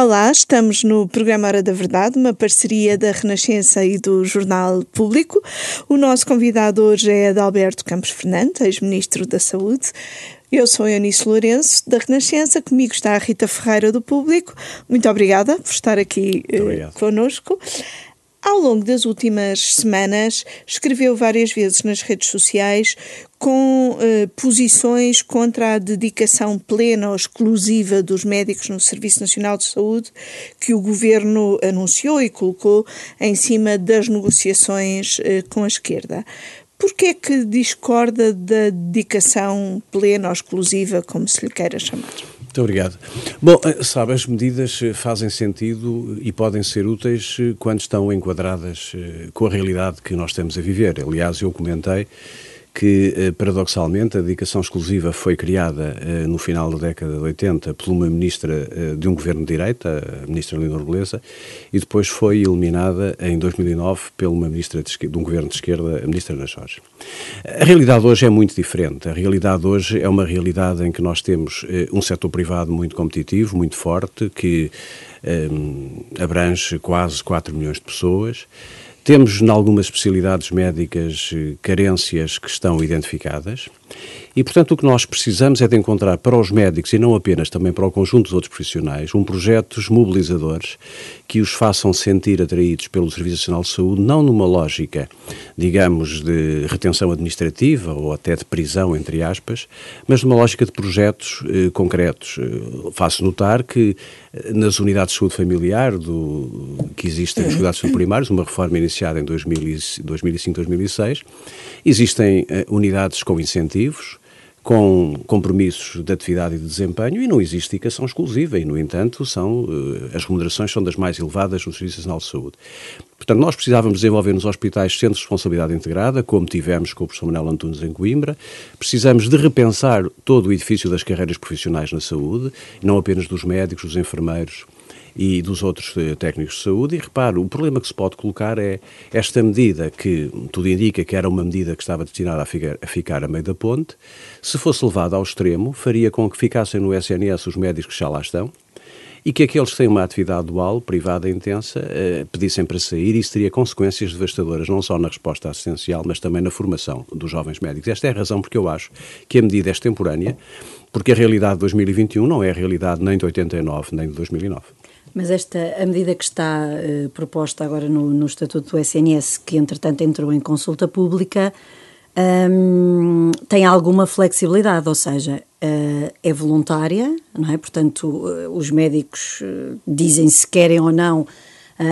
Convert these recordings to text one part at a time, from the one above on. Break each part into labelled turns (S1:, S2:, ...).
S1: Olá, estamos no programa Hora da Verdade, uma parceria da Renascença e do Jornal Público. O nosso convidado hoje é Adalberto Campos Fernandes, ex-ministro da Saúde. Eu sou Eunice Lourenço, da Renascença, comigo está a Rita Ferreira do Público. Muito obrigada por estar aqui eh, conosco. Ao longo das últimas semanas, escreveu várias vezes nas redes sociais com eh, posições contra a dedicação plena ou exclusiva dos médicos no Serviço Nacional de Saúde que o governo anunciou e colocou em cima das negociações eh, com a esquerda. Por que é que discorda da dedicação plena ou exclusiva, como se lhe queira chamar?
S2: Muito obrigado. Bom, eh, sabe, as medidas eh, fazem sentido eh, e podem ser úteis quando estão enquadradas com a realidade que nós estamos a viver. Aliás, eu comentei que, eh, paradoxalmente, a dedicação exclusiva foi criada eh, no final da década de 80 por uma ministra eh, de um governo de direita, a ministra Leonor Beleza, e depois foi eliminada em 2009 por uma ministra de, de um governo de esquerda, a ministra Ana Jorge. A realidade hoje é muito diferente. A realidade hoje é uma realidade em que nós temos um setor privado muito competitivo, muito forte, que um, ehm, abrange quase 4 milhões de pessoas. Temos, em algumas especialidades médicas, eh, carências que estão identificadas e, portanto, o que nós precisamos é de encontrar para os médicos e não apenas, também para o conjunto dos outros profissionais, um projetos mobilizadores que os façam sentir atraídos pelo Serviço Nacional de Saúde, não numa lógica, digamos, de retenção administrativa ou até de prisão, entre aspas, mas numa lógica de projetos eh, concretos. Eh, faço notar que nas unidades de saúde familiar do, que existem nos cuidados primários, uma reforma iniciada em 2005, 2006. Existem eh, unidades com incentivos, com compromissos de atividade e de desempenho e não existe indicação exclusiva e, no entanto, são, eh, as remunerações são das mais elevadas no Serviço Nacional de Saúde. Portanto, nós precisávamos desenvolver nos hospitais centros de responsabilidade integrada, como tivemos com o professor Manuel Antunes em Coimbra. Precisamos de repensar todo o edifício das carreiras profissionais na saúde, não apenas dos médicos, dos enfermeiros, e dos outros eh, técnicos de saúde. E reparo, o problema que se pode colocar é esta medida, que tudo indica que era uma medida que estava destinada a ficar a, ficar a meio da ponte, se fosse levada ao extremo, faria com que ficassem no SNS os médicos que já lá estão, e que aqueles que têm uma atividade dual, privada intensa, eh, pedissem para sair, isso teria consequências devastadoras, não só na resposta assistencial, mas também na formação dos jovens médicos. Esta é a razão porque eu acho que a medida é extemporânea, porque a realidade de 2021 não é a realidade nem de 89, nem de 2009.
S3: Mas esta, a medida que está eh, proposta agora no, no Estatuto do SNS, que entretanto entrou em consulta pública, um, tem alguma flexibilidade, ou seja, uh, é voluntária, não é? Portanto, uh, os médicos dizem se querem ou não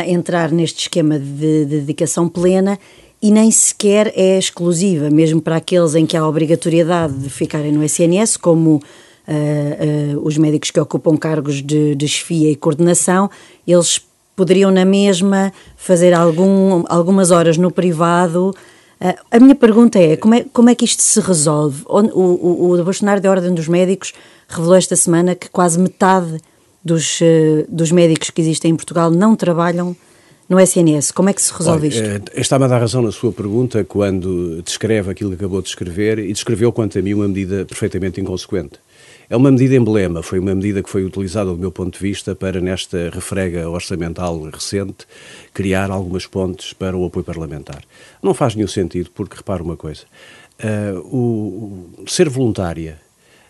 S3: entrar neste esquema de, de dedicação plena e nem sequer é exclusiva, mesmo para aqueles em que há obrigatoriedade de ficarem no SNS, como eh, eh, os médicos que ocupam cargos de, de chefia e coordenação, eles poderiam na mesma fazer algum, algumas horas no privado. Eh, a minha pergunta é como, é como é que isto se resolve? O, o, o Bolsonaro da Ordem dos Médicos revelou esta semana que quase metade dos, dos médicos que existem em Portugal não trabalham no SNS. Como é que se resolve Olha,
S2: isto? Está-me a dar razão na sua pergunta quando descreve aquilo que acabou de escrever e descreveu, quanto a mim, uma medida perfeitamente inconsequente. É uma medida emblema, foi uma medida que foi utilizada, do meu ponto de vista, para, nesta refrega orçamental recente, criar algumas pontes para o apoio parlamentar. Não faz nenhum sentido, porque repara uma coisa: uh, o, o, ser voluntária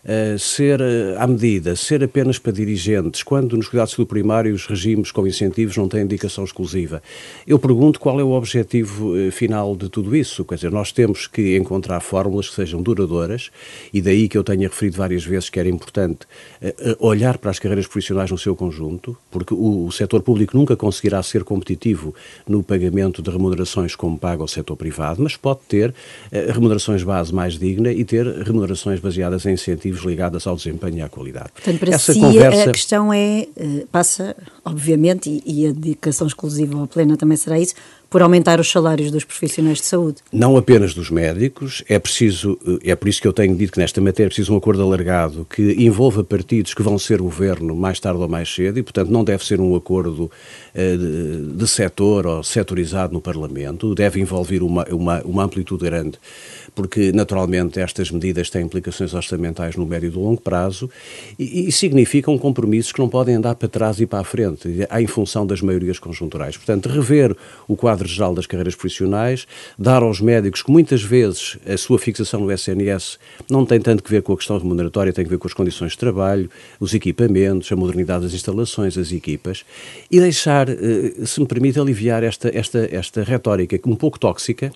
S2: Uh, ser uh, à medida, ser apenas para dirigentes, quando nos cuidados do primário os regimes com incentivos não têm indicação exclusiva. Eu pergunto qual é o objetivo uh, final de tudo isso. Quer dizer, nós temos que encontrar fórmulas que sejam duradouras, e daí que eu tenha referido várias vezes que era importante olhar para as carreiras profissionais no seu conjunto, porque o, o setor público nunca conseguirá ser competitivo no pagamento de remunerações como paga o setor privado, mas pode ter remunerações base mais digna e ter remunerações baseadas em incentivos objetivos ligadas ao desempenho e à qualidade. Portanto, para Essa si, conversa... a
S3: questão é, eh, passa, obviamente, e, e a dedicação exclusiva ou plena também será isso, por aumentar os salários dos profissionais de saúde.
S2: Não apenas dos médicos, é preciso, eh, é por isso que eu tenho dito que nesta matéria é preciso um acordo alargado que envolva partidos que vão ser governo mais tarde ou mais cedo e, portanto, não deve ser um acordo eh, de, de setor ou setorizado no Parlamento, deve envolver uma, uma, uma amplitude grande porque naturalmente estas medidas têm implicações orçamentais no médio e longo prazo e, e, significam compromissos que não podem andar para trás e para a frente, em função das maiorias conjunturais. Portanto, rever o quadro geral das carreiras profissionais, dar aos médicos que muitas vezes a sua fixação no SNS não tem tanto que ver com a questão remuneratória, tem que ver com as condições de trabalho, os equipamentos, a modernidade das instalações, as equipas, e deixar, eh, se me permite, aliviar esta, esta, esta retórica um pouco tóxica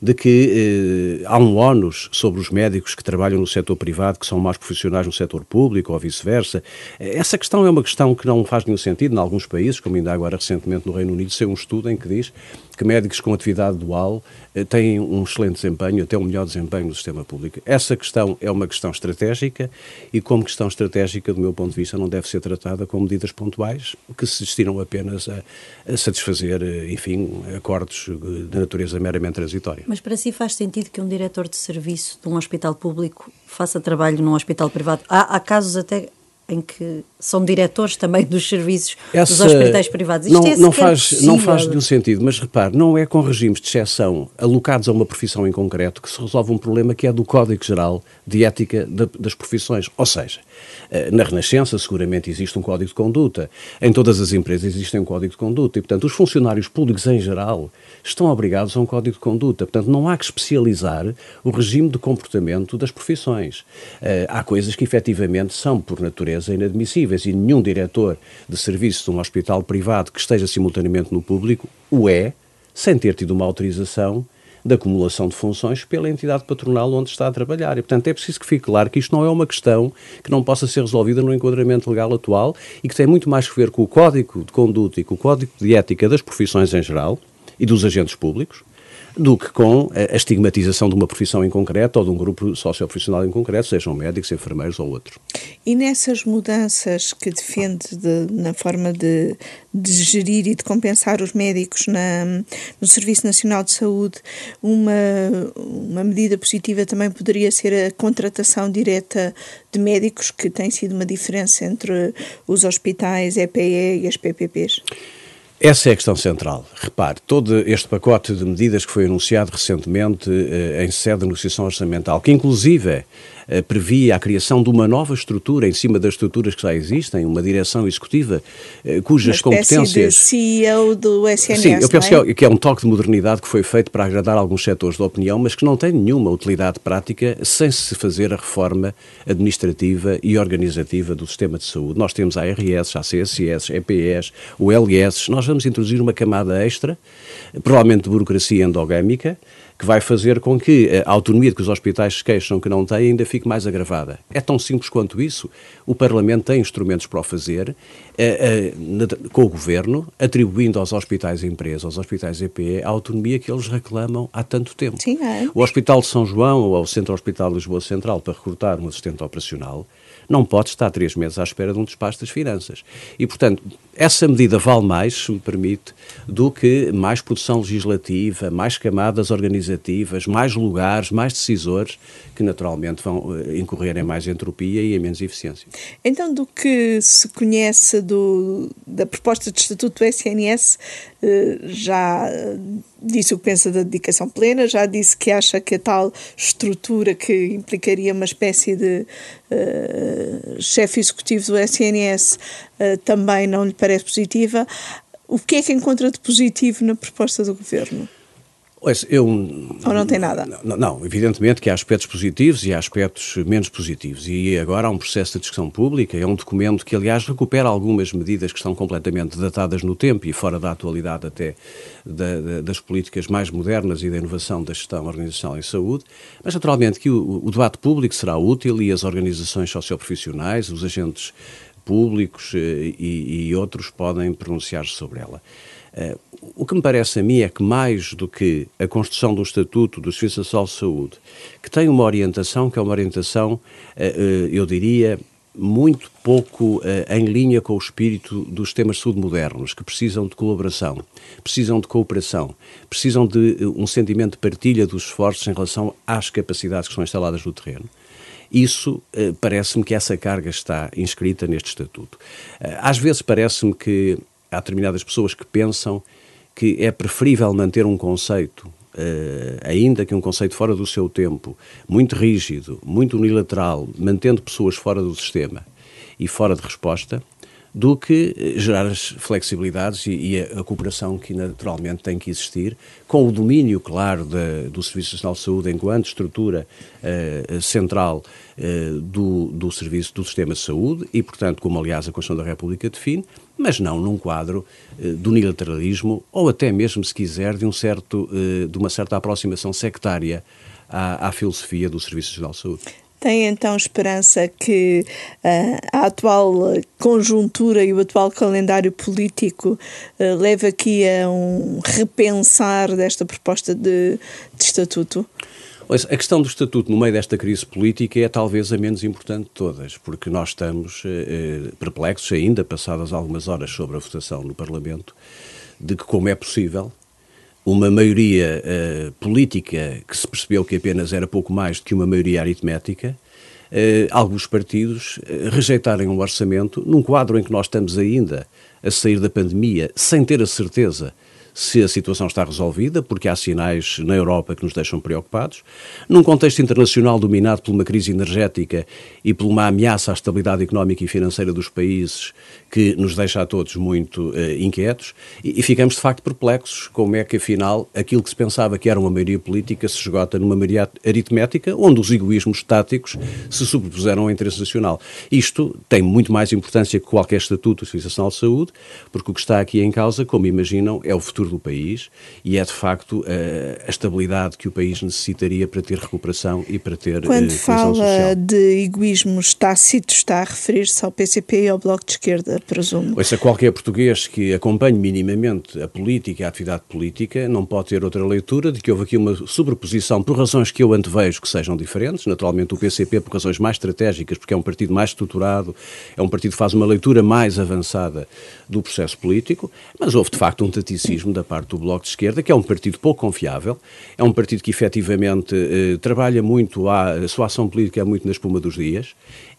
S2: de que eh, há um ónus sobre os médicos que trabalham no setor privado, que são mais profissionais no setor público ou vice-versa. Essa questão é uma questão que não faz nenhum sentido. Em alguns países, como ainda agora recentemente no Reino Unido, saiu um estudo em que diz que médicos com atividade dual eh, têm um excelente desempenho, até um melhor desempenho no sistema público. Essa questão é uma questão estratégica e, como questão estratégica, do meu ponto de vista, não deve ser tratada com medidas pontuais que se destinam apenas a, a satisfazer, eh, enfim, acordos eh, de natureza meramente transitória.
S3: Mas para si faz sentido que um diretor de serviço de um hospital público faça trabalho num hospital privado? Há, há casos até em que são diretores também dos serviços
S2: Essa, dos hospitais privados. Isto não, é não, faz, não faz nenhum sentido, mas repare, não é com regimes de exceção alocados a uma profissão em concreto que se resolve um problema que é do Código Geral de Ética de, das Profissões. Ou seja, eh, na Renascença seguramente existe um código de conduta, em todas as empresas existe um código de conduta e, portanto, os funcionários públicos em geral estão obrigados a um código de conduta. Portanto, não há que especializar o regime de comportamento das profissões. Eh, há coisas que efetivamente são, por natureza, europeias é inadmissíveis e nenhum diretor de serviço de um hospital privado que esteja simultaneamente no público o é, sem ter tido uma autorização da acumulação de funções pela entidade patronal onde está a trabalhar. E, portanto, é preciso que fique claro que isto não é uma questão que não possa ser resolvida no enquadramento legal atual e que tem muito mais a ver com o código de conduta e com o código de ética das profissões em geral e dos agentes públicos do que com a estigmatização de uma profissão em concreto ou de um grupo socioprofissional em concreto, sejam médicos, enfermeiros ou outro.
S1: E nessas mudanças que defende de, na forma de, de, gerir e de compensar os médicos na, no Serviço Nacional de Saúde, uma, uma medida positiva também poderia ser a contratação direta de médicos, que tem sido uma diferença entre os hospitais, EPE e as PPPs?
S2: Essa é a questão central. Repare, todo este pacote de medidas que foi anunciado recentemente eh, em sede de negociação orçamental, que inclusive é eh, previa a criação de uma nova estrutura em cima das estruturas que já existem, uma direção executiva eh, cujas uma competências. De
S1: CEO do SNS. Sim, eu penso é?
S2: é? que é um toque de modernidade que foi feito para agradar alguns setores da opinião, mas que não tem nenhuma utilidade prática sem se fazer a reforma administrativa e organizativa do sistema de saúde. Nós temos a ARS, a CSS, EPS, o LS, nós vamos introduzir uma camada extra, provavelmente de burocracia endogâmica, que vai fazer com que a autonomia de que os hospitais se queixam que não têm ainda fique mais agravada. É tão simples quanto isso. O Parlamento tem instrumentos para o fazer, eh, eh, com o Governo, atribuindo aos hospitais empresas, aos hospitais EPE, a autonomia que eles reclamam há tanto tempo. Sim, é. O Hospital de São João ou o Centro Hospital Lisboa Central para recrutar um assistente operacional não pode estar três meses à espera de um despacho das finanças. E, portanto, essa medida vale mais, se me permite, do que mais produção legislativa, mais camadas organizativas, mais lugares, mais decisores, que naturalmente vão eh, incorrer em mais entropia e em menos eficiência.
S1: Então, do que se conhece do, da proposta de estatuto do SNS, eh, já disse o que pensa da dedicação plena, já disse que acha que a tal estrutura que implicaria uma espécie de uh, chefe executivo do SNS uh, eh, também não lhe parece positiva. O que é que encontra de positivo na proposta do governo?
S2: Eu, Ou não tem nada? Não, não, evidentemente que há aspectos positivos e há aspectos menos positivos. E agora há um processo de discussão pública, é um documento que, aliás, recupera algumas medidas que estão completamente datadas no tempo e fora da atualidade até da, da, das políticas mais modernas e da inovação da gestão organizacional em saúde. Mas, naturalmente, que o, o debate público será útil e as organizações socioprofissionais, os agentes públicos eh, e, e outros podem pronunciar-se sobre ela. O que me parece a mim é que, mais do que a construção do Estatuto do Serviço Nacional de Saúde, que tem uma orientação que é uma orientação, eh, eh, eu diria, muito pouco uh, em linha com o espírito dos temas modernos que precisam de colaboração, precisam de cooperação, precisam de uh, um sentimento de partilha dos esforços em relação às capacidades que são instaladas no terreno. Isso uh, parece-me que essa carga está inscrita neste estatuto. às vezes parece-me que há determinadas pessoas que pensam que é preferível manter um conceito, eh, ainda que um conceito fora do seu tempo, muito rígido, muito unilateral, mantendo pessoas fora do sistema e fora de resposta, do que eh, gerar as flexibilidades e, e a, a, cooperação que naturalmente tem que existir, com o domínio, claro, de, do Serviço Nacional de Saúde enquanto estrutura uh, central uh, do, do serviço do sistema de saúde e, portanto, como aliás a Constituição da República define, mas não num quadro uh, do unilateralismo ou até mesmo, se quiser, de, um certo, de uma certa aproximação sectária à, à filosofia do Serviço Nacional de Saúde.
S1: Tem então esperança que uh, a atual conjuntura e o atual calendário político uh, leve aqui a um repensar desta proposta de, de estatuto?
S2: A questão do estatuto no meio desta crise política é talvez a menos importante de todas, porque nós estamos eh, eh, perplexos ainda, passadas algumas horas sobre a votação no Parlamento, de que como é possível uma maioria uh, política que se percebeu que apenas era pouco mais do que uma maioria aritmética, uh, alguns partidos uh, rejeitarem um orçamento num quadro em que nós estamos ainda a sair da pandemia, sem ter a certeza se a situação está resolvida, porque há sinais na Europa que nos deixam preocupados. Num contexto internacional dominado por uma crise energética e por uma ameaça à estabilidade económica e financeira dos países que nos deixa a todos muito eh, inquietos, e, e ficamos de facto perplexos como é que afinal aquilo que se pensava que era uma maioria política se esgota numa maioria aritmética, onde os egoísmos táticos se sobrepuseram ao interesse nacional. Isto tem muito mais importância que qualquer estatuto de Serviço de Saúde, porque o que está aqui em causa, como imaginam, é o futuro futuro do país e é de facto a, eh, a estabilidade que o país necessitaria para ter recuperação e para ter eh, Quando uh, fala
S1: social. de egoísmos tácitos, está a referir-se ao PCP e ao Bloco de Esquerda, presumo.
S2: Ou seja, qualquer português que acompanhe minimamente a política e a atividade política não pode ter outra leitura de que houve aqui uma sobreposição por razões que eu antevejo que sejam diferentes, naturalmente o PCP por razões mais estratégicas, porque é um partido mais estruturado, é um partido que faz uma leitura mais avançada do processo político, mas houve de facto um taticismo da parte do Bloco de Esquerda, que é um partido pouco confiável, é um partido que efetivamente eh, trabalha muito, a sua ação política é muito na espuma dos dias,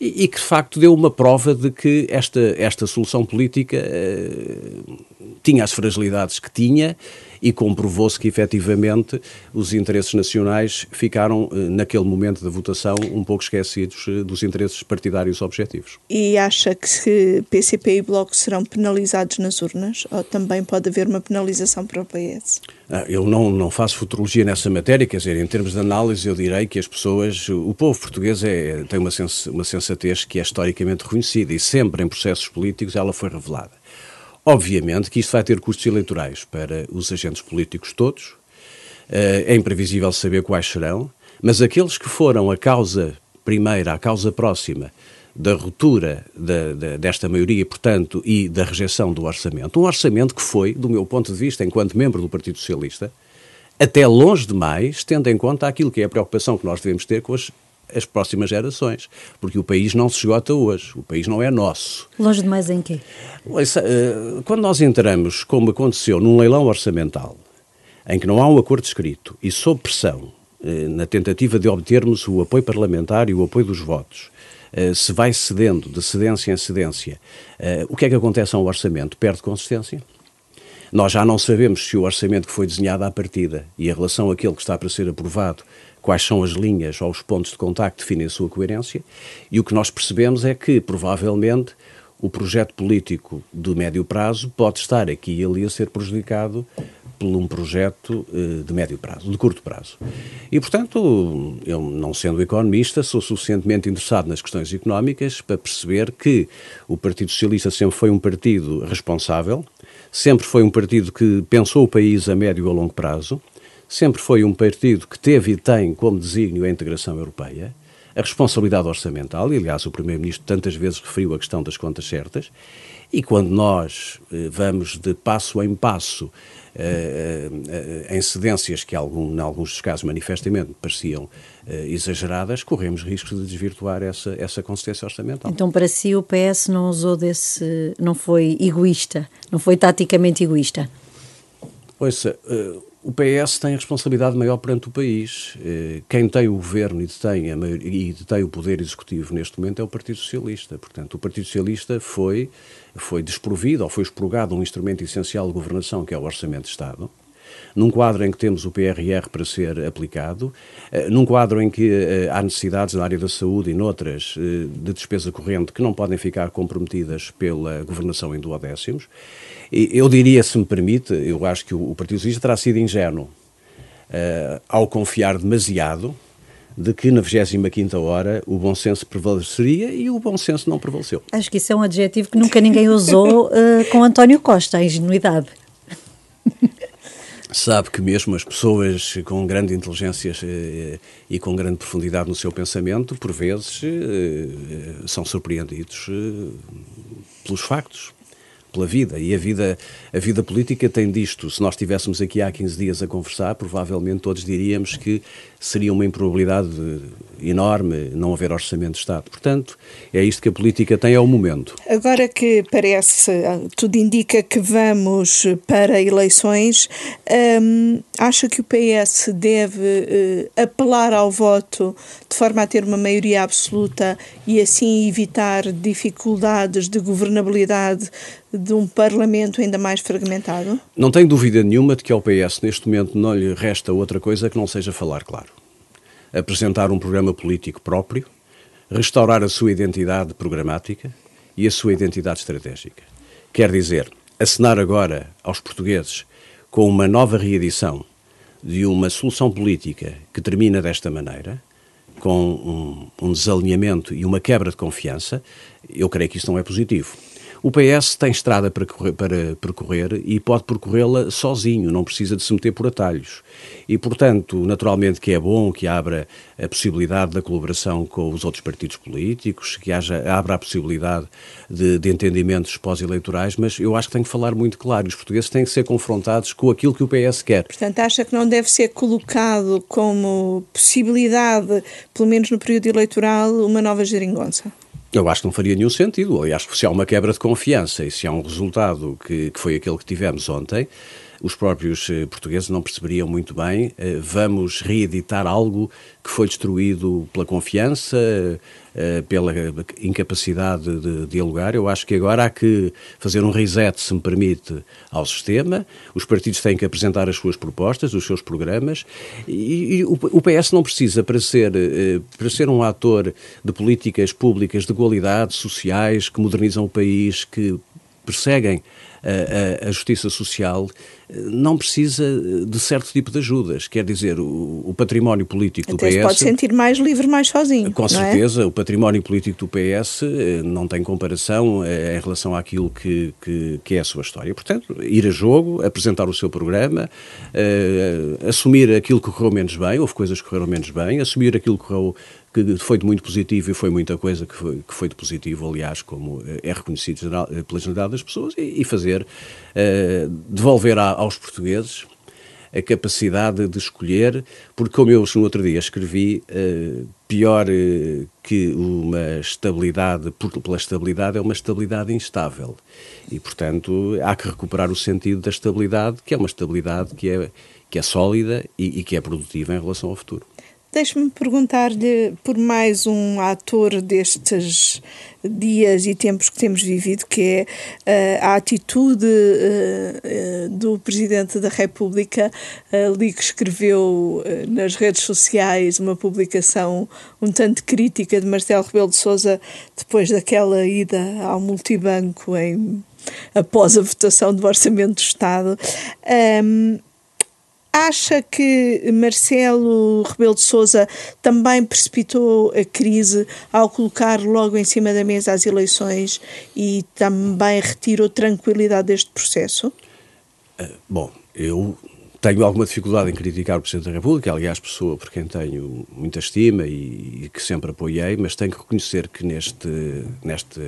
S2: e, e, que de facto deu uma prova de que esta, esta solução política eh, tinha as fragilidades que tinha, e comprovou-se que efetivamente os interesses nacionais ficaram, eh, naquele momento da votação, um pouco esquecidos eh, dos interesses partidários objetivos.
S1: E acha que PCP e Bloco serão penalizados nas urnas ou também pode haver uma penalização para o PS?
S2: Ah, eu não, não faço futurologia nessa matéria, quer dizer, em termos de análise, eu direi que as pessoas, o povo português é, tem uma, sens, uma sensatez que é historicamente reconhecida e sempre em processos políticos ela foi revelada. Obviamente que isso vai ter custos eleitorais para os agentes políticos todos, eh, é imprevisível saber quais serão, mas aqueles que foram a causa primeira, a causa próxima da ruptura desta maioria, portanto, e da rejeição do orçamento, um orçamento que foi, do meu ponto de vista, enquanto membro do Partido Socialista, até longe demais, tendo em conta aquilo que é a preocupação que nós devemos ter com as as próximas gerações, porque o país não se esgota hoje, o país não é nosso.
S3: Longe demais em quê?
S2: Eh, quando nós entramos, como aconteceu num leilão orçamental, em que não há um acordo escrito e sob pressão, eh, na tentativa de obtermos o apoio parlamentar e o apoio dos votos, eh, se vai cedendo de cedência em cedência, o que é que acontece ao orçamento? Perde consistência? Nós já não sabemos se o orçamento que foi desenhado à partida e a relação àquele que está para ser aprovado quais são as linhas ou os pontos de contacto que definem a sua coerência, e o que nós percebemos é que, provavelmente, o projeto político de médio prazo pode estar aqui e ali a ser prejudicado por um projeto eh, de médio prazo, de curto prazo. E, portanto, eu, não sendo economista, sou suficientemente interessado nas questões económicas para perceber que o Partido Socialista sempre foi um partido responsável, sempre foi um partido que pensou o país a médio e a longo prazo, sempre foi um partido que teve e tem como desígnio a integração europeia, a responsabilidade orçamental, e aliás o Primeiro-Ministro tantas vezes referiu a questão das contas certas, e quando nós eh, vamos de passo em passo eh, eh, em cedências que, algum, em alguns dos casos, manifestamente pareciam exageradas, corremos risco de desvirtuar essa, essa consistência orçamental.
S3: Então, para si, o PS não usou desse. não foi egoísta, não foi taticamente egoísta?
S2: Ouça, o PS tem a responsabilidade maior perante o país. Eh, quem tem o governo e detém, e detém, o poder executivo neste momento é o Partido Socialista. Portanto, o Partido Socialista foi, foi desprovido ou foi expurgado um instrumento essencial de governação, que é o Orçamento de Estado num quadro em que temos o PRR para ser aplicado, eh, num quadro em que eh, há necessidades na área da saúde e noutras de despesa corrente que não podem ficar comprometidas pela governação em duodécimos, eu diria, se me permite, eu acho que o Partido Socialista terá sido ingênuo uh, ao confiar demasiado de que na 25 hora o bom senso prevaleceria e o bom senso não prevaleceu.
S3: Acho que isso é um adjetivo que nunca ninguém usou uh, com António Costa, a ingenuidade.
S2: Sabe que mesmo as pessoas com grande inteligência eh, e com grande profundidade no seu pensamento, por vezes, são surpreendidos pelos factos, pela vida. E a vida, a vida política tem disto. Se nós estivéssemos aqui há 15 dias a conversar, provavelmente todos diríamos que seria uma improbabilidade enorme, não haver orçamento de Estado. Portanto, é isto que a política tem ao é momento.
S1: Agora que parece, ah, tudo indica que vamos para eleições, hum, acha que o PS deve uh, apelar ao voto de forma a ter uma maioria absoluta e assim evitar dificuldades de governabilidade de um Parlamento ainda mais fragmentado?
S2: Não tenho dúvida nenhuma de que ao PS, neste momento, não lhe resta outra coisa que não seja falar claro apresentar um programa político próprio, restaurar a sua identidade programática e a sua identidade estratégica. Quer dizer, assinar agora aos portugueses com uma nova reedição de uma solução política que termina desta maneira, com um, um, desalinhamento e uma quebra de confiança, eu creio que isso não é positivo. O PS tem estrada para, correr, para percorrer e pode percorrê-la sozinho, não precisa de se meter por atalhos. E, portanto, naturalmente que é bom que abra a possibilidade da colaboração com os outros partidos políticos, que haja, abra a possibilidade de, de entendimentos pós-eleitorais, mas eu acho que tem que falar muito claro. Os portugueses têm que ser confrontados com aquilo que o PS quer. Portanto,
S1: acha que não deve ser colocado como possibilidade, pelo menos no período eleitoral, uma nova geringonça?
S2: Eu acho que não faria nenhum sentido. Eu acho que se há uma quebra de confiança e se há um resultado que, que foi aquele que tivemos ontem, os próprios eh, portugueses não perceberiam muito bem. Eh, vamos reeditar algo que foi destruído pela confiança, eh, pela incapacidade de dialogar. Eu acho que agora há que fazer um reset, se me permite, ao sistema. Os partidos têm que apresentar as suas propostas, os seus programas. E, e o, PS não precisa, para ser, para ser um ator de políticas públicas de qualidade, sociais, que modernizam o país, que perseguem a, a, justiça social eh, não precisa de certo tipo de ajudas. Quer dizer, o, o património político Até do PS. pode sentir
S1: mais livre, mais sozinho. Com é? certeza,
S2: é? o património político do PS eh, não tem comparação eh, em relação àquilo que, que, que, é a sua história. Portanto, ir a jogo, apresentar o seu programa, assumir aquilo que correu menos bem, houve coisas que correram menos bem, assumir aquilo que correu que foi de muito positivo e foi muita coisa que foi, que foi de positivo, aliás, como eh, é reconhecido geral, eh, pela generalidade das pessoas, e, e fazer, uh, devolver a, aos portugueses a capacidade de escolher, porque, como eu no outro dia escrevi, uh, pior uh, que uma estabilidade, por, pela estabilidade, é uma estabilidade instável. E, portanto, há que recuperar o sentido da estabilidade, que é uma estabilidade que é, que é sólida e, e que é produtiva em relação ao futuro.
S1: Deixe-me perguntar-lhe por mais um ator destes dias e tempos que temos vivido, que é uh, a atitude uh, uh, do Presidente da República, ali que escreveu nas redes sociais uma publicação um tanto crítica de Marcelo Rebelo de Sousa depois daquela ida ao multibanco em após a votação do Orçamento do Estado. Um, Acha que Marcelo Rebelo de Sousa também precipitou a crise ao colocar logo em cima da mesa as eleições e também retirou tranquilidade deste processo?
S2: Eh, bom, eu tenho alguma dificuldade em criticar o Presidente da República, aliás, pessoa por quem tenho muita estima e, e que sempre apoiei, mas tenho que reconhecer que neste, neste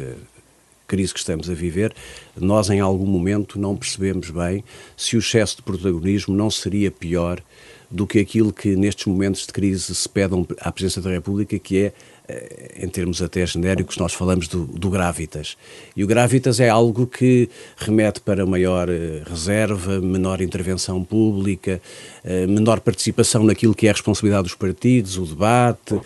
S2: crise que estamos a viver, nós em algum momento não percebemos bem se o excesso de protagonismo não seria pior do que aquilo que nestes momentos de crise se pede à Presidência da República, que é eh, em termos até genéricos, nós falamos do, do Gravitas. E o Gravitas é algo que remete para maior eh, reserva, menor intervenção pública, eh, menor participação naquilo que é a responsabilidade dos partidos, o debate,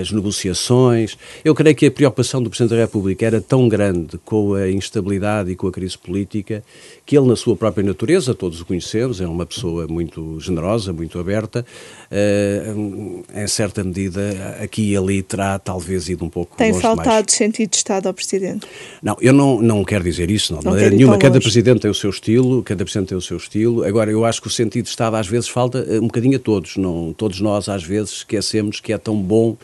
S2: as negociações. Eu creio que a preocupação do Presidente da República era tão grande com a instabilidade e com a crise política que ele, na sua própria natureza, todos o conhecemos, é uma pessoa muito generosa, muito aberta, uh, em certa medida, aqui e ali terá talvez ido um pouco Tem longe faltado
S1: mais. sentido de Estado ao Presidente?
S2: Não, eu não, não quero dizer isso, não, não de maneira nenhuma. Cada Presidente tem o seu estilo, cada Presidente tem o seu estilo. Agora, eu acho que o sentido de Estado às vezes falta eh, um bocadinho a todos, não, todos nós às vezes esquecemos que é tão bom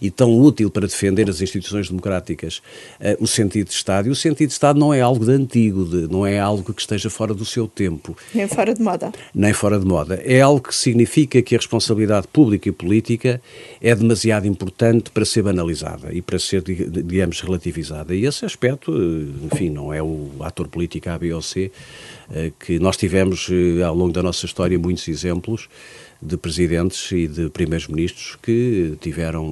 S2: e tão útil para defender as instituições democráticas, uh, o sentido de Estado. E o sentido de Estado não é algo de antigo, de, não é algo que esteja fora do seu tempo.
S1: Nem fora de moda.
S2: Nem fora de moda. É algo que significa que a responsabilidade pública e política é demasiado importante para ser banalizada e para ser, digamos, relativizada. E esse aspecto, eh, enfim, não é o ator político A, B ou C, eh, que nós tivemos ao longo da nossa história muitos exemplos de presidentes e de primeiros ministros que tiveram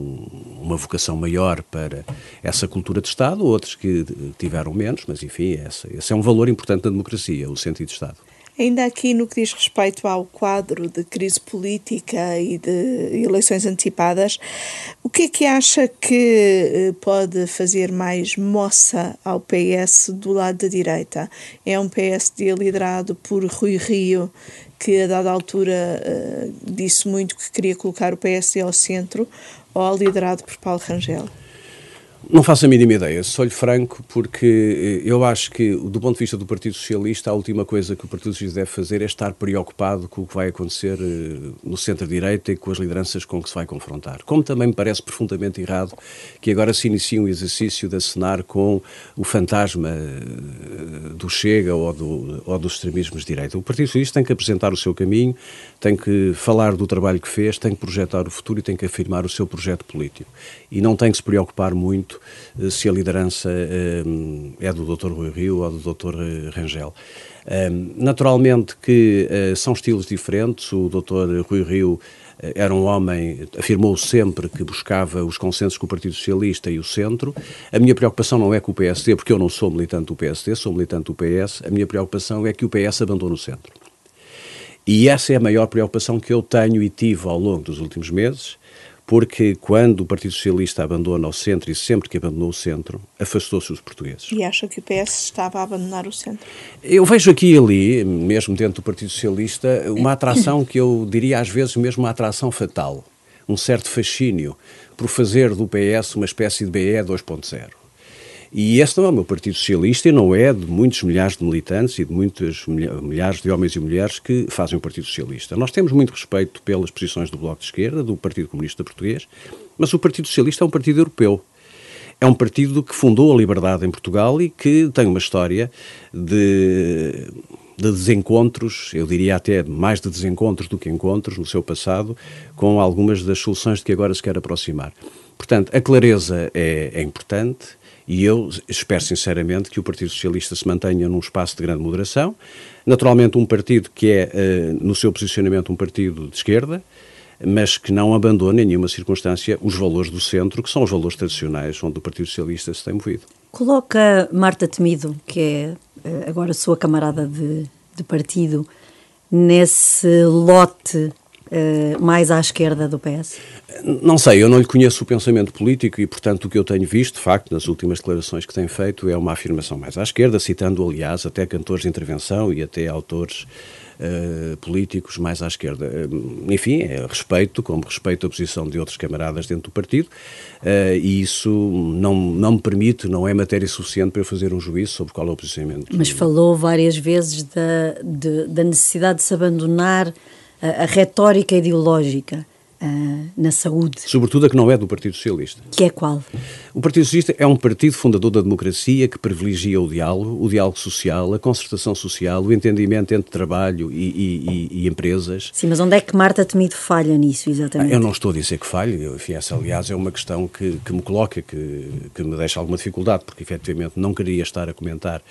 S2: uma vocação maior para essa cultura de Estado, outros que tiveram menos, mas enfim, esse é um valor importante da democracia, o sentido de Estado.
S1: Ainda aqui no que diz respeito ao quadro de crise política e de eleições antecipadas, o que é que acha que eh, pode fazer mais moça ao PS do lado da direita? É um PSD liderado por Rui Rio que a dada altura uh, disse muito que queria colocar o PSD ao centro, ou liderado por Paulo Rangel.
S2: Não faço a mínima ideia, sou-lhe franco, porque eh, eu acho que, do ponto de vista do Partido Socialista, a última coisa que o Partido Socialista deve fazer é estar preocupado com o que vai acontecer eh, no centro-direita e com as lideranças com que se vai confrontar. Como também me parece profundamente errado que agora se inicie um exercício de acenar com o fantasma eh, do Chega ou, do, ou dos extremismos de direita. O Partido Socialista tem que apresentar o seu caminho, tem que falar do trabalho que fez, tem que projetar o futuro e tem que afirmar o seu projeto político. E não tem que se preocupar muito facto, eh, se a liderança eh, é do Dr. Rui Rio ou do Dr. Eh, Rangel. Ehm, naturalmente que são estilos diferentes, o Dr. Rui Rio era um homem, afirmou sempre que buscava os consensos com o Partido Socialista e o centro. A minha preocupação não é com o PSD, porque eu não sou militante do PSD, sou militante do PS. A minha preocupação é que o PS abandone o centro. E essa é a maior preocupação que eu tenho e tive ao longo dos últimos meses, porque quando o Partido Socialista abandona o centro, e sempre que abandonou o centro, afastou-se dos portugueses.
S1: E acha que o PS estava a abandonar o centro?
S2: Eu vejo aqui e ali, mesmo dentro do Partido Socialista, uma atração que eu diria às vezes mesmo uma atração fatal, um certo fascínio por fazer do PS uma espécie de BE 2.0 e esse não é o meu Partido Socialista e não é de muitos milhares de militantes e de muitos milhares de homens e mulheres que fazem o Partido Socialista. Nós temos muito respeito pelas posições do Bloco de Esquerda, do Partido Comunista Português, mas o Partido Socialista é um partido europeu é um partido que fundou a liberdade em Portugal e que tem uma história de, de, desencontros, eu diria até mais de desencontros do que encontros no seu passado, com algumas das soluções de que agora se quer aproximar. Portanto, a clareza é, é importante, e eu espero sinceramente que o Partido Socialista se mantenha num espaço de grande moderação. Naturalmente, um partido que é, eh, no seu posicionamento, um partido de esquerda, mas que não abandona em nenhuma circunstância os valores do centro, que são os valores tradicionais onde o Partido Socialista se tem movido.
S3: Coloca Marta Temido, que é eh, agora sua camarada de, de partido, nesse lote eh, mais à esquerda do PS?
S2: Não sei, eu não lhe conheço o pensamento político e, portanto, o que eu tenho visto, de facto, nas últimas declarações que tem feito é uma afirmação mais à esquerda, citando, aliás, até cantores de intervenção e até autores Uh, políticos mais à esquerda. Uh, enfim, é respeito, como respeito a posição de outros camaradas dentro do partido, uh, e isso não, não me permite, não é matéria suficiente para eu fazer um juízo sobre qual é o posicionamento.
S3: Mas falou várias vezes da, de, da necessidade de se abandonar a, retórica ideológica
S2: uh, na saúde. Sobretudo a que não é do Partido Socialista. Que é qual? O Partido Socialista é um partido fundador da democracia que privilegia o diálogo, o diálogo social, a concertação social, o entendimento entre trabalho e, e, e empresas. Sim,
S3: mas onde é que Marta Temido falha nisso, exatamente? Eu não
S2: estou a dizer que falha, enfim, essa, aliás, é uma questão que, que me coloca, que, que me deixa alguma dificuldade, porque efetivamente não queria estar a comentar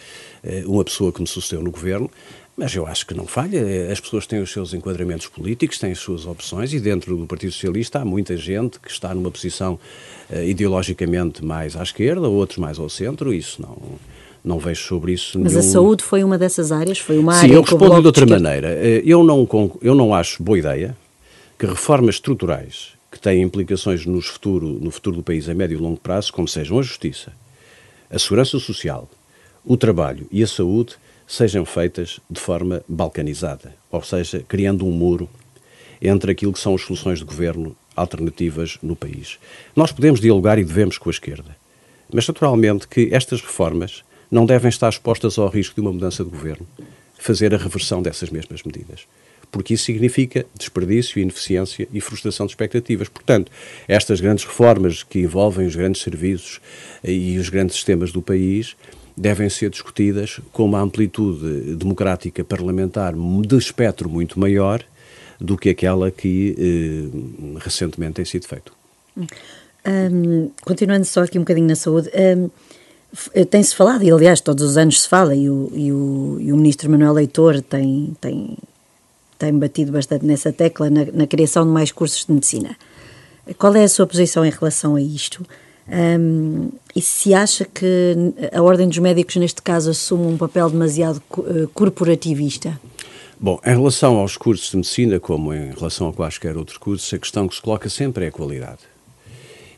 S2: eh, uma pessoa que me sucedeu no governo, mas eu acho que não falha. As pessoas têm os seus enquadramentos políticos, têm as suas opções, e dentro do Partido Socialista há muita gente que está numa posição uh, ideologicamente mais à esquerda, outros mais ao centro. Isso não. Não vejo sobre isso Mas a saúde
S3: foi uma dessas áreas? Foi uma Sim, área Sim, eu respondo de outra maneira.
S2: Eh, eu não, eu não acho boa ideia que reformas estruturais que têm implicações nos futuro, no futuro do país a médio e longo prazo, como sejam a justiça, a segurança social, o trabalho e a saúde, sejam feitas de forma balcanizada, ou seja, criando um muro entre aquilo que são as soluções de governo alternativas no país. Nós podemos dialogar e devemos com a esquerda, mas naturalmente que estas reformas não devem estar expostas ao risco de uma mudança de governo fazer a reversão dessas mesmas medidas. Porque isso significa desperdício, ineficiência e frustração de expectativas. Portanto, estas grandes reformas que envolvem os grandes serviços e os grandes sistemas do país devem ser discutidas com uma amplitude democrática parlamentar de espectro muito maior do que aquela que eh, recentemente tem sido feito.
S3: Um, continuando só aqui um bocadinho na saúde, um, eh, tem-se falado, e aliás todos os anos se fala, e o, e o, e o ministro Manuel Leitor tem, tem, tem batido bastante nessa tecla na, na criação de mais cursos de medicina. Qual é a sua posição em relação a isto? Um, e se acha que a Ordem dos Médicos, neste caso, assume um papel demasiado eh, corporativista?
S2: Bom, em relação aos cursos de medicina, como em relação a quaisquer outro curso, a questão que se coloca sempre é a qualidade.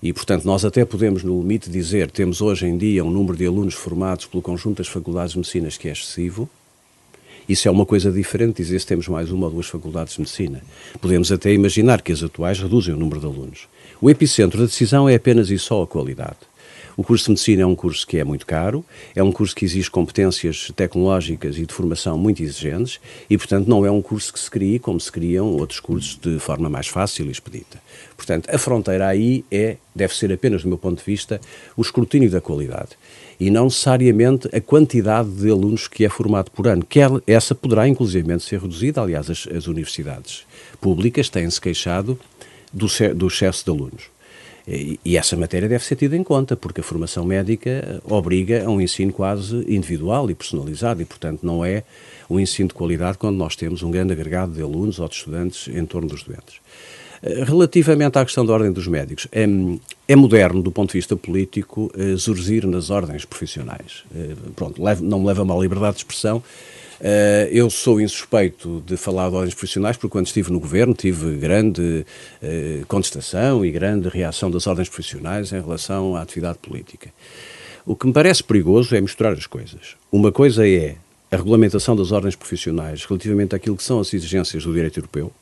S2: E, portanto, nós até podemos, no limite, dizer temos hoje em dia um número de alunos formados pelo conjunto das faculdades de medicina que é excessivo, isso é uma coisa diferente, dizer se temos mais uma ou duas faculdades de medicina. Podemos até imaginar que as atuais reduzem o número de alunos. O epicentro da decisão é apenas e só a qualidade. O curso de medicina é um curso que é muito caro, é um curso que exige competências tecnológicas e de formação muito exigentes e, portanto, não é um curso que se crie como se criam outros cursos de forma mais fácil e expedita. Portanto, a fronteira aí é, deve ser apenas do meu ponto de vista, o escrutínio da qualidade e não necessariamente a quantidade de alunos que é formado por ano, que essa poderá inclusivamente ser reduzida. Aliás, as, as universidades públicas têm-se queixado do, do excesso de alunos. E essa matéria deve ser tida em conta, porque a formação médica obriga a um ensino quase individual e personalizado, e, portanto, não é um ensino de qualidade quando nós temos um grande agregado de alunos ou de estudantes em torno dos doentes. Eh, relativamente à questão da Ordem dos Médicos, é, é moderno, do ponto de vista político, é, zurzir nas ordens profissionais. É, pronto, levo, não me leva a mal liberdade de expressão. Uh, eu sou insuspeito de falar de ordens profissionais, porque quando estive no governo tive grande uh, contestação e grande reação das ordens profissionais em relação à atividade política. O que me parece perigoso é misturar as coisas. Uma coisa é a regulamentação das ordens profissionais relativamente àquilo que são as exigências do direito europeu,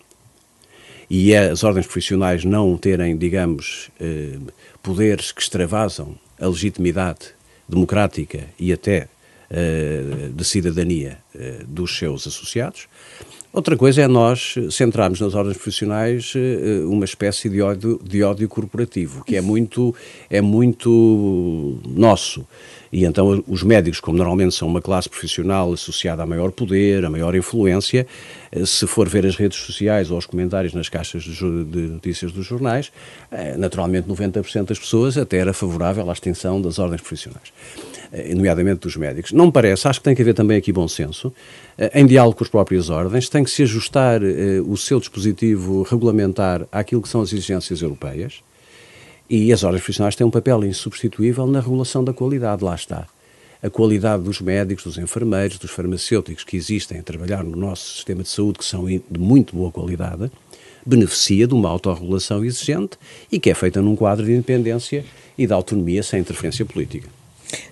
S2: e é as ordens profissionais não terem, digamos, eh, poderes que extravasam a legitimidade democrática e até eh, de cidadania eh, dos seus associados. Outra coisa é nós centrarmos nas ordens profissionais eh, uma espécie de ódio, de ódio corporativo, que é muito, é muito nosso. E então os médicos, como normalmente são uma classe profissional associada a maior poder, a maior influência, eh, se for ver as redes sociais ou os comentários nas caixas de notícias dos jornais, eh, naturalmente 90% das pessoas até era favorável à extensão das ordens profissionais, eh, nomeadamente dos médicos. Não me parece, acho que tem que haver também aqui bom senso, em diálogo com as próprias ordens, tem que se ajustar o seu dispositivo regulamentar àquilo que são as exigências europeias. E as horas profissionais têm um papel insubstituível na regulação da qualidade, lá está. A qualidade dos médicos, dos enfermeiros, dos farmacêuticos que existem a trabalhar no nosso sistema de saúde, que são de muito boa qualidade, beneficia de uma autorregulação exigente e que é feita num quadro de independência e de autonomia sem interferência política.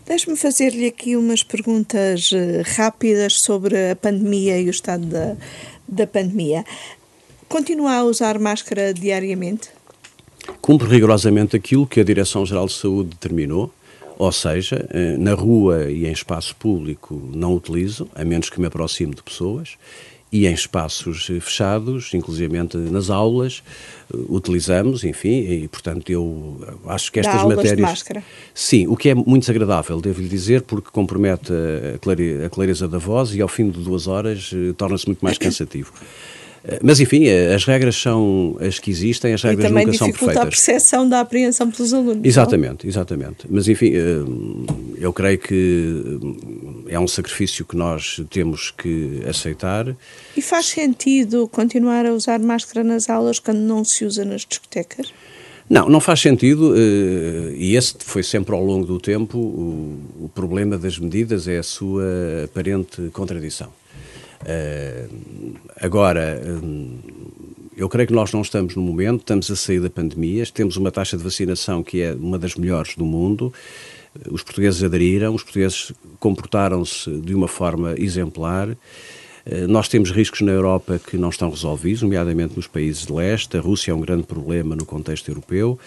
S1: Deixe-me fazer-lhe aqui umas perguntas eh, rápidas sobre a pandemia e o estado da, da pandemia. Continua a usar máscara diariamente?
S2: cumpre rigorosamente aquilo que a Direção-Geral de Saúde determinou, ou seja, eh, na rua e em espaço público não utilizo, a menos que me aproxime de pessoas, e em espaços eh, fechados, inclusive nas aulas, eh, utilizamos, enfim, e portanto eu acho que estas matérias. De máscara. Sim, o que é muito desagradável, devo-lhe dizer, porque compromete a clareza da voz e ao fim de duas horas torna-se muito mais cansativo. Eh, mas, enfim, eh, as regras são as que existem, as regras nunca são perfeitas. também dificulta a
S1: percepção da apreensão pelos alunos. Exatamente,
S2: não? exatamente. Mas, enfim, eh, eu creio que é um sacrifício que nós temos que aceitar.
S1: E faz sentido continuar a usar máscara nas aulas quando não se usa nas discotecas?
S2: Não, não faz sentido, e esse foi sempre ao longo do tempo o problema das medidas, é a sua aparente contradição. É, agora, hum, eu creio que nós não estamos no momento, estamos a sair da pandemia, temos uma taxa de vacinação que é uma das melhores do mundo. Os portugueses aderiram, os portugueses comportaram-se de uma forma exemplar. Eh, nós temos riscos na Europa que não estão resolvidos, nomeadamente nos países de leste. A Rússia é um grande problema no contexto europeu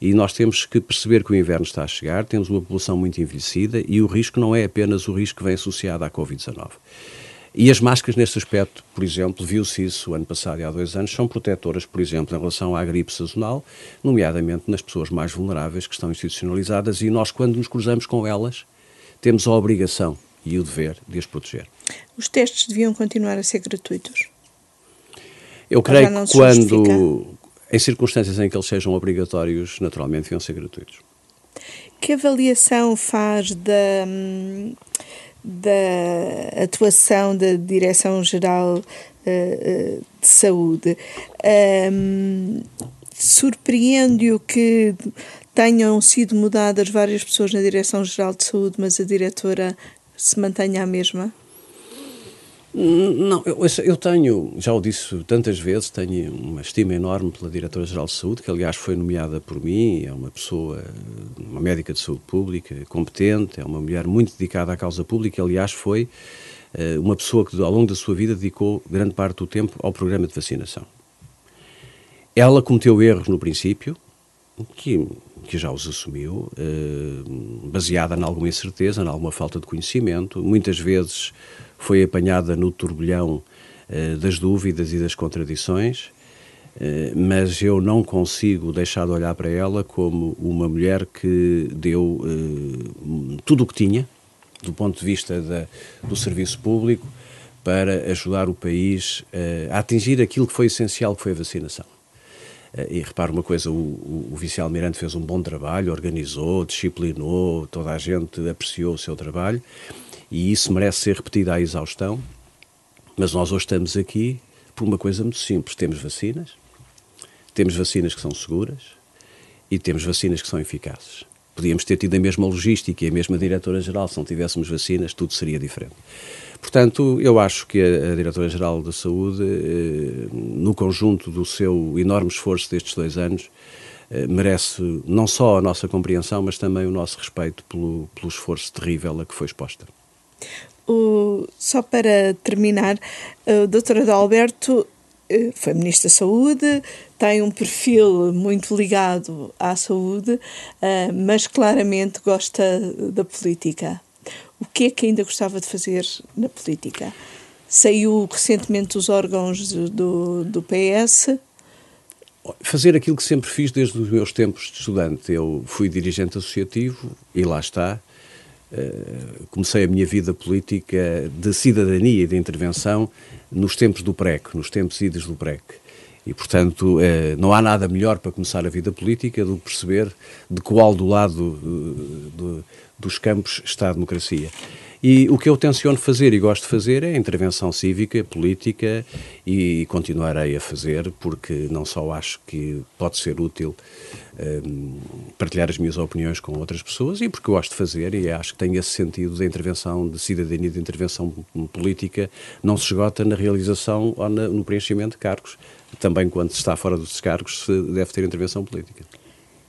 S2: e nós temos que perceber que o inverno está a chegar, temos uma população muito envelhecida e o risco não é apenas o risco que vem associado à Covid-19. E as máscaras, nesse aspecto, por exemplo, viu-se isso ano passado e há dois anos, são protetoras, por exemplo, em relação à gripe sazonal, nomeadamente nas pessoas mais vulneráveis que estão institucionalizadas, e nós, quando nos cruzamos com elas, temos a obrigação e o dever de as proteger.
S1: Os testes deviam continuar a ser gratuitos?
S2: Eu creio que quando, em circunstâncias em que eles sejam obrigatórios, naturalmente deviam ser gratuitos.
S1: Que avaliação faz da, hum, da atuação da Direção-Geral uh, eh, eh, de Saúde. Um, Surpreende-o que tenham sido mudadas várias pessoas na Direção-Geral de Saúde, mas a diretora se mantenha a mesma?
S2: Não, eu, eu, tenho, já o disse tantas vezes, tenho uma estima enorme pela Diretora-Geral de Saúde, que aliás foi nomeada por mim, é uma pessoa, uma médica de saúde pública, competente, é uma mulher muito dedicada à causa pública, aliás foi uh, uma pessoa que ao longo da sua vida dedicou grande parte do tempo ao programa de vacinação. Ela cometeu erros no princípio, que, que já os assumiu, uh, baseada em alguma incerteza, em alguma falta de conhecimento, muitas vezes foi apanhada no turbilhão eh, das dúvidas e das contradições, eh, mas eu não consigo deixar de olhar para ela como uma mulher que deu eh, tudo o que tinha, do ponto de vista da, do serviço público, para ajudar o país a atingir aquilo que foi essencial, que foi a vacinação. E repare uma coisa, o, o, o vice-almirante fez um bom trabalho, organizou, disciplinou, toda a gente apreciou o seu trabalho e isso merece ser repetido à exaustão, mas nós hoje estamos aqui por uma coisa muito simples: temos vacinas, temos vacinas que são seguras e temos vacinas que são eficazes. Podíamos ter tido a mesma logística e a mesma diretora-geral, se não tivéssemos vacinas, tudo seria diferente. Portanto, eu acho que a, diretora-geral da Saúde, eh, no conjunto do seu enorme esforço destes dois anos, eh, merece não só a nossa compreensão, mas também o nosso respeito pelo, pelo esforço terrível a que foi exposta.
S1: O, só para terminar, o Dr. Adalberto eh, foi Ministro da Saúde, tem um perfil muito ligado à saúde, eh, mas claramente gosta da política. O que é que ainda gostava de fazer na política? Saiu recentemente dos órgãos do, do PS.
S2: Fazer aquilo que sempre fiz desde os meus tempos de estudante. Eu fui dirigente associativo e lá está, eh, comecei a minha vida política de cidadania e de intervenção nos tempos do PREC, nos tempos idos do PREC. E, portanto, eh, não há nada melhor para começar a vida política do que perceber de qual do lado eh, dos campos está a democracia. E o que eu tenciono fazer e gosto de fazer é intervenção cívica, política e continuarei a fazer, porque não só acho que pode ser útil um, partilhar as minhas opiniões com outras pessoas e porque gosto de fazer e acho que tem esse sentido da intervenção de cidadania, de intervenção política, não se esgota na realização ou na, no preenchimento de cargos. Também quando se está fora dos cargos se deve ter intervenção política.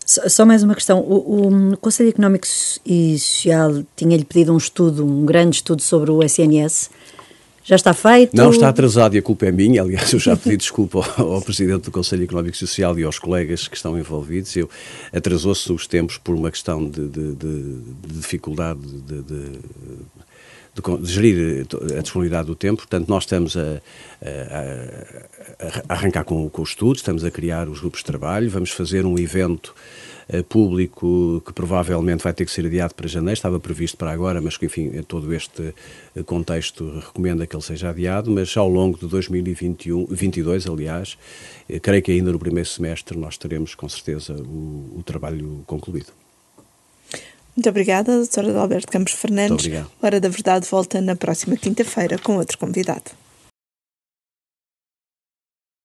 S3: Só, mais uma questão. O, o, Conselho Económico e Social tinha-lhe pedido um estudo, um grande estudo sobre o SNS. Já está feito? Não, está
S2: atrasado e a culpa é minha. Aliás, eu já pedi desculpa ao, ao, Presidente do Conselho Económico e Social e aos colegas que estão envolvidos. Eu Atrasou-se os tempos por uma questão de, de, de, de dificuldade de de, de gerir eh, a disponibilidade do tempo. Portanto, nós estamos a, a, a arrancar com, com os estudos, estamos a criar os grupos de trabalho, vamos fazer um evento eh, público que provavelmente vai ter que ser adiado para janeiro, estava previsto para agora, mas que, enfim, eh, todo este contexto recomenda que ele seja adiado, mas ao longo de 2021, 22, aliás, creio que ainda no primeiro semestre nós teremos com certeza o, o trabalho concluído.
S1: Muito obrigada, doutora Alberto Campos Fernandes. Muito obrigado. Hora da Verdade volta na próxima quinta-feira com outro convidado.